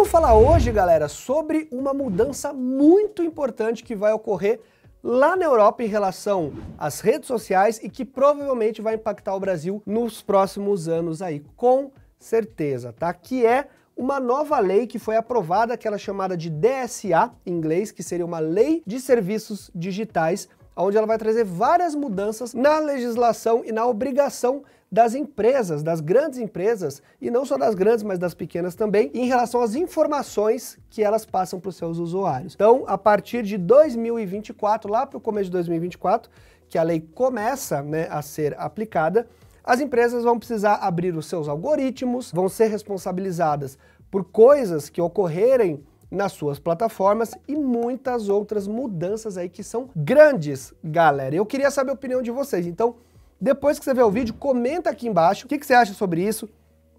Vamos falar hoje, galera, sobre uma mudança muito importante que vai ocorrer lá na Europa em relação às redes sociais e que provavelmente vai impactar o Brasil nos próximos anos aí, com certeza, tá? Que é uma nova lei que foi aprovada, aquela chamada de DSA em inglês, que seria uma lei de serviços digitais, onde ela vai trazer várias mudanças na legislação e na obrigação das empresas, das grandes empresas, e não só das grandes, mas das pequenas também, em relação às informações que elas passam para os seus usuários. Então, a partir de 2024, lá para o começo de 2024, que a lei começa né, a ser aplicada, as empresas vão precisar abrir os seus algoritmos, vão ser responsabilizadas por coisas que ocorrerem nas suas plataformas e muitas outras mudanças aí que são grandes, galera. Eu queria saber a opinião de vocês, então depois que você ver o vídeo, comenta aqui embaixo o que, que você acha sobre isso,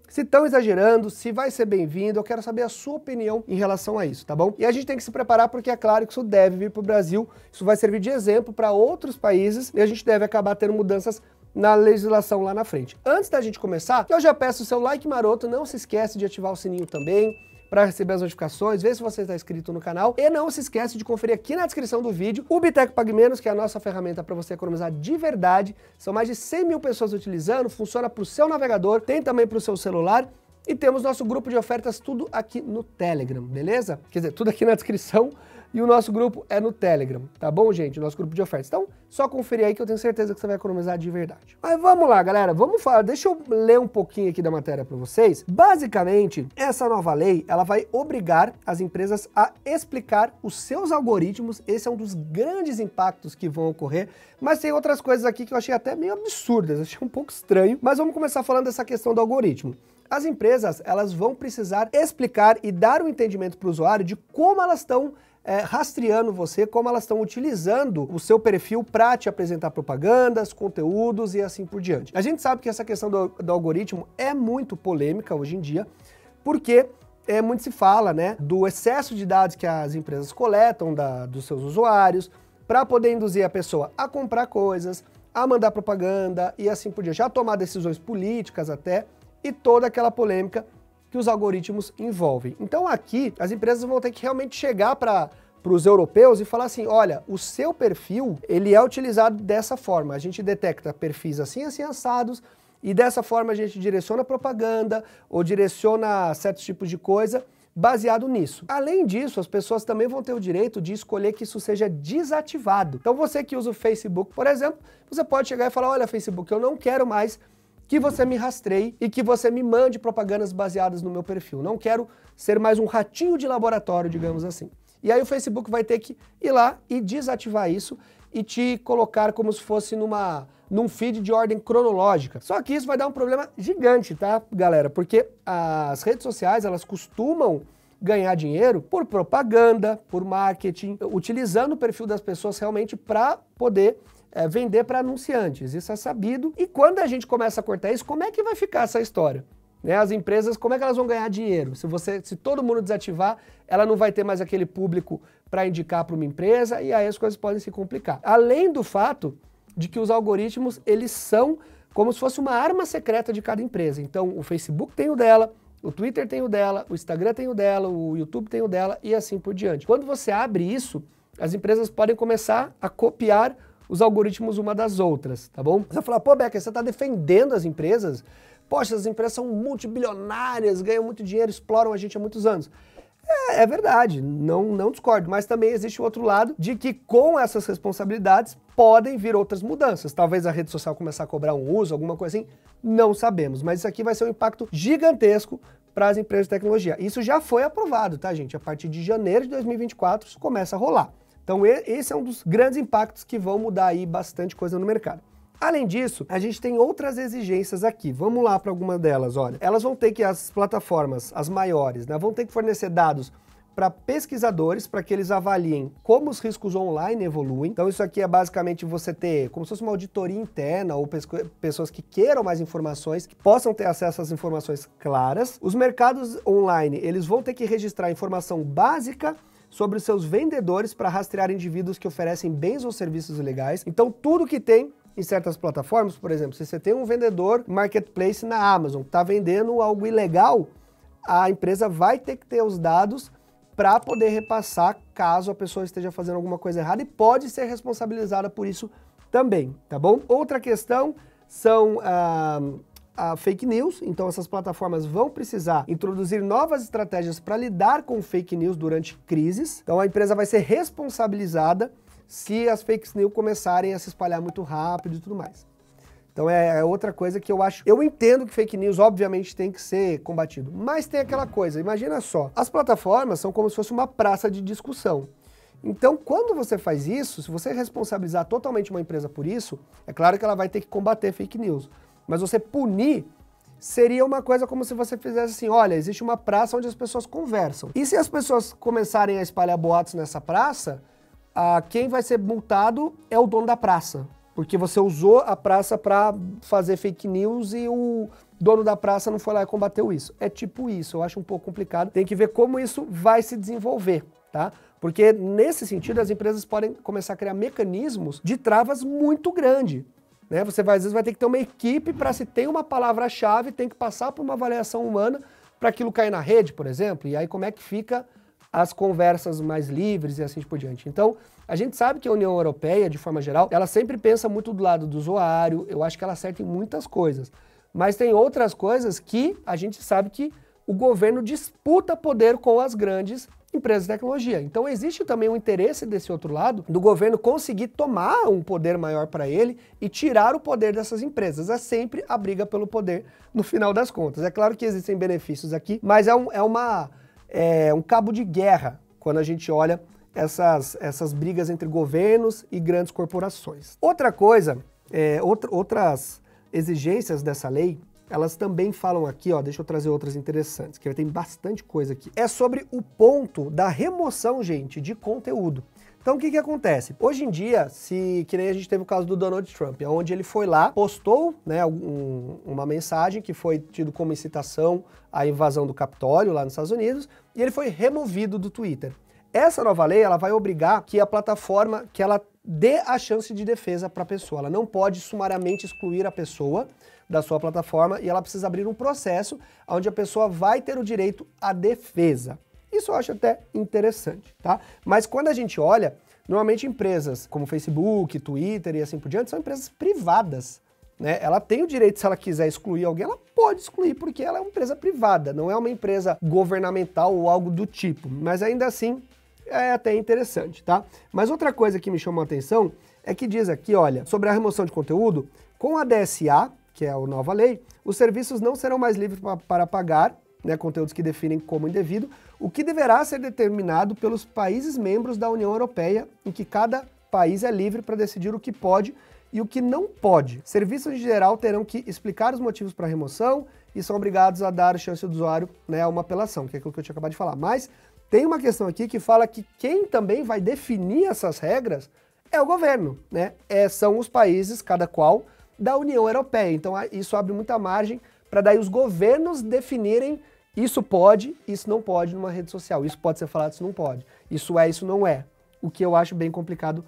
se estão exagerando, se vai ser bem-vindo, eu quero saber a sua opinião em relação a isso, tá bom? E a gente tem que se preparar porque é claro que isso deve vir para o Brasil, isso vai servir de exemplo para outros países e a gente deve acabar tendo mudanças na legislação lá na frente. Antes da gente começar, eu já peço o seu like maroto, não se esquece de ativar o sininho também, para receber as notificações, ver se você está inscrito no canal e não se esquece de conferir aqui na descrição do vídeo o Bitec Pague Menos, que é a nossa ferramenta para você economizar de verdade. São mais de 100 mil pessoas utilizando, funciona para o seu navegador, tem também para o seu celular. E temos nosso grupo de ofertas tudo aqui no Telegram, beleza? Quer dizer, tudo aqui na descrição e o nosso grupo é no Telegram, tá bom, gente? O nosso grupo de ofertas. Então, só conferir aí que eu tenho certeza que você vai economizar de verdade. Mas vamos lá, galera. Vamos falar. Deixa eu ler um pouquinho aqui da matéria para vocês. Basicamente, essa nova lei, ela vai obrigar as empresas a explicar os seus algoritmos. Esse é um dos grandes impactos que vão ocorrer. Mas tem outras coisas aqui que eu achei até meio absurdas. Achei um pouco estranho. Mas vamos começar falando dessa questão do algoritmo as empresas elas vão precisar explicar e dar o um entendimento para o usuário de como elas estão é, rastreando você, como elas estão utilizando o seu perfil para te apresentar propagandas, conteúdos e assim por diante. A gente sabe que essa questão do, do algoritmo é muito polêmica hoje em dia, porque é, muito se fala né, do excesso de dados que as empresas coletam da, dos seus usuários para poder induzir a pessoa a comprar coisas, a mandar propaganda e assim por diante, a tomar decisões políticas até, e toda aquela polêmica que os algoritmos envolvem. Então aqui as empresas vão ter que realmente chegar para para os europeus e falar assim, olha, o seu perfil, ele é utilizado dessa forma. A gente detecta perfis assim, assim, assados, e dessa forma a gente direciona propaganda ou direciona certos tipos de coisa baseado nisso. Além disso, as pessoas também vão ter o direito de escolher que isso seja desativado. Então você que usa o Facebook, por exemplo, você pode chegar e falar, olha Facebook, eu não quero mais que você me rastreie e que você me mande propagandas baseadas no meu perfil. Não quero ser mais um ratinho de laboratório, digamos assim. E aí o Facebook vai ter que ir lá e desativar isso e te colocar como se fosse numa num feed de ordem cronológica. Só que isso vai dar um problema gigante, tá, galera? Porque as redes sociais, elas costumam ganhar dinheiro por propaganda, por marketing, utilizando o perfil das pessoas realmente para poder é, vender para anunciantes, isso é sabido. E quando a gente começa a cortar isso, como é que vai ficar essa história? Né? As empresas, como é que elas vão ganhar dinheiro? Se você, se todo mundo desativar, ela não vai ter mais aquele público para indicar para uma empresa e aí as coisas podem se complicar. Além do fato de que os algoritmos eles são como se fosse uma arma secreta de cada empresa. Então, o Facebook tem o dela, o Twitter tem o dela, o Instagram tem o dela, o YouTube tem o dela e assim por diante. Quando você abre isso, as empresas podem começar a copiar os algoritmos uma das outras, tá bom? Você vai falar, pô, Becker, você está defendendo as empresas? Poxa, as empresas são multibilionárias, ganham muito dinheiro, exploram a gente há muitos anos. É, é, verdade, não, não discordo, mas também existe o outro lado de que com essas responsabilidades podem vir outras mudanças. Talvez a rede social começar a cobrar um uso, alguma coisa assim, não sabemos, mas isso aqui vai ser um impacto gigantesco para as empresas de tecnologia. Isso já foi aprovado, tá, gente? A partir de janeiro de 2024 isso começa a rolar. Então esse é um dos grandes impactos que vão mudar aí bastante coisa no mercado. Além disso, a gente tem outras exigências aqui. Vamos lá para alguma delas, olha. Elas vão ter que as plataformas, as maiores, né, vão ter que fornecer dados para pesquisadores, para que eles avaliem como os riscos online evoluem. Então isso aqui é basicamente você ter como se fosse uma auditoria interna ou pessoas que queiram mais informações, que possam ter acesso às informações claras. Os mercados online, eles vão ter que registrar informação básica sobre os seus vendedores para rastrear indivíduos que oferecem bens ou serviços ilegais. Então, tudo que tem em certas plataformas, por exemplo, se você tem um vendedor marketplace na Amazon está vendendo algo ilegal, a empresa vai ter que ter os dados para poder repassar caso a pessoa esteja fazendo alguma coisa errada e pode ser responsabilizada por isso também, tá bom? Outra questão são. Ah, a fake news, então essas plataformas vão precisar introduzir novas estratégias para lidar com fake news durante crises. Então a empresa vai ser responsabilizada se as fake news começarem a se espalhar muito rápido e tudo mais. Então é, é, outra coisa que eu acho. Eu entendo que fake news, obviamente, tem que ser combatido. Mas tem aquela coisa, imagina só. As plataformas são como se fosse uma praça de discussão. Então, quando você faz isso, se você responsabilizar totalmente uma empresa por isso, é claro que ela vai ter que combater fake news. Mas você punir seria uma coisa como se você fizesse assim, olha, existe uma praça onde as pessoas conversam. E se as pessoas começarem a espalhar boatos nessa praça, ah, quem vai ser multado é o dono da praça. Porque você usou a praça para fazer fake news e o dono da praça não foi lá e combateu isso. É tipo isso, eu acho um pouco complicado. Tem que ver como isso vai se desenvolver, tá? Porque nesse sentido as empresas podem começar a criar mecanismos de travas muito grande. Né? Você vai, às vezes vai ter que ter uma equipe para se tem uma palavra-chave, tem que passar por uma avaliação humana para aquilo cair na rede, por exemplo, e aí como é que fica as conversas mais livres e assim por diante. Então, a gente sabe que a União Europeia, de forma geral, ela sempre pensa muito do lado do usuário, eu acho que ela acerta em muitas coisas. Mas tem outras coisas que a gente sabe que o governo disputa poder com as grandes empresas de tecnologia. Então existe também o interesse desse outro lado do governo conseguir tomar um poder maior para ele e tirar o poder dessas empresas. É sempre a briga pelo poder no final das contas. É claro que existem benefícios aqui, mas é, um, é uma, é um cabo de guerra quando a gente olha essas, essas brigas entre governos e grandes corporações. Outra coisa, é, outras exigências dessa lei elas também falam aqui, ó, deixa eu trazer outras interessantes, que tem bastante coisa aqui. É sobre o ponto da remoção, gente, de conteúdo. Então o que, que acontece? Hoje em dia, se que nem a gente teve o caso do Donald Trump, é onde ele foi lá, postou né, um, uma mensagem que foi tido como incitação à invasão do Capitólio lá nos Estados Unidos, e ele foi removido do Twitter. Essa nova lei ela vai obrigar que a plataforma que ela dê a chance de defesa para a pessoa. Ela não pode sumariamente excluir a pessoa da sua plataforma e ela precisa abrir um processo onde a pessoa vai ter o direito à defesa. Isso eu acho até interessante, tá? Mas quando a gente olha, normalmente empresas como Facebook, Twitter e assim por diante são empresas privadas. Né? Ela tem o direito, se ela quiser excluir alguém, ela pode excluir, porque ela é uma empresa privada, não é uma empresa governamental ou algo do tipo. Mas ainda assim, é até interessante, tá? Mas outra coisa que me chamou a atenção é que diz aqui, olha, sobre a remoção de conteúdo, com a DSA, que é a nova lei, os serviços não serão mais livres pra, para pagar né, conteúdos que definem como indevido, o que deverá ser determinado pelos países membros da União Europeia, em que cada país é livre para decidir o que pode e o que não pode. Serviços em geral terão que explicar os motivos para remoção e são obrigados a dar chance do usuário né, a uma apelação, que é aquilo que eu tinha acabado de falar. Mas tem uma questão aqui que fala que quem também vai definir essas regras é o governo, né? É, são os países, cada qual, da União Europeia. Então isso abre muita margem para daí os governos definirem isso pode, isso não pode numa rede social. Isso pode ser falado, isso não pode. Isso é, isso não é. O que eu acho bem complicado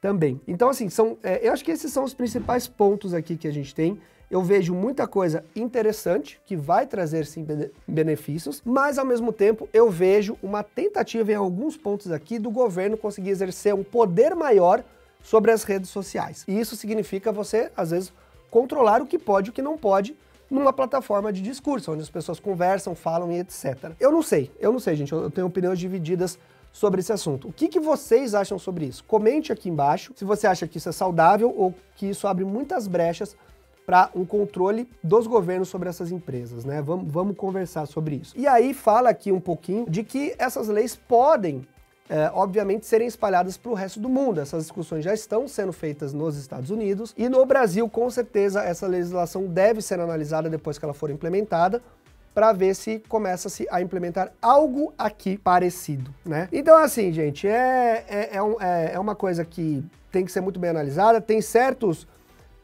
também. Então, assim, são, é, eu acho que esses são os principais pontos aqui que a gente tem. Eu vejo muita coisa interessante que vai trazer sim benefícios, mas ao mesmo tempo eu vejo uma tentativa em alguns pontos aqui do governo conseguir exercer um poder maior sobre as redes sociais. E isso significa você, às vezes, controlar o que pode e o que não pode numa plataforma de discurso, onde as pessoas conversam, falam e etc. Eu não sei, eu não sei, gente, eu tenho opiniões divididas sobre esse assunto. O que, que, vocês acham sobre isso? Comente aqui embaixo se você acha que isso é saudável ou que isso abre muitas brechas para um controle dos governos sobre essas empresas, né? Vamos, vamos conversar sobre isso. E aí fala aqui um pouquinho de que essas leis podem é, obviamente, serem espalhadas para o resto do mundo. Essas discussões já estão sendo feitas nos Estados Unidos e no Brasil, com certeza, essa legislação deve ser analisada depois que ela for implementada para ver se começa-se a implementar algo aqui parecido, né? Então, assim, gente, é, é, é, um, é, é uma coisa que tem que ser muito bem analisada, tem certos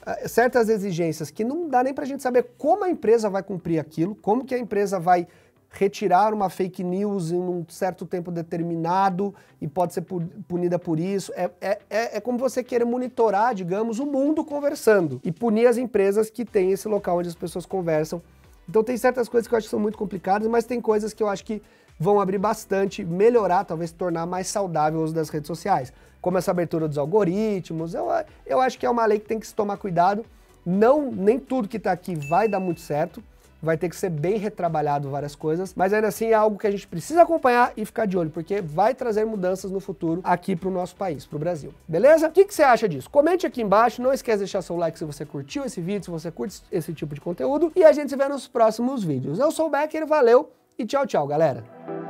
eh, certas exigências que não dá nem para a gente saber como a empresa vai cumprir aquilo, como que a empresa vai retirar uma fake news em um certo tempo determinado e pode ser punida por isso. É, é, é, é como você querer monitorar, digamos, o mundo conversando e punir as empresas que têm esse local onde as pessoas conversam. Então tem certas coisas que eu acho que são muito complicadas, mas tem coisas que eu acho que vão abrir bastante, melhorar, talvez tornar mais saudável o uso das redes sociais. Como essa abertura dos algoritmos, eu, eu acho que é uma lei que tem que se tomar cuidado. Não, nem tudo que está aqui vai dar muito certo vai ter que ser bem retrabalhado várias coisas, mas ainda assim é algo que a gente precisa acompanhar e ficar de olho, porque vai trazer mudanças no futuro aqui para o nosso país, para o Brasil. Beleza? O que, que, você acha disso? Comente aqui embaixo, não esquece de deixar seu like se você curtiu esse vídeo, se você curte esse tipo de conteúdo, e a gente se vê nos próximos vídeos. Eu sou o Becker, valeu e tchau, tchau, galera!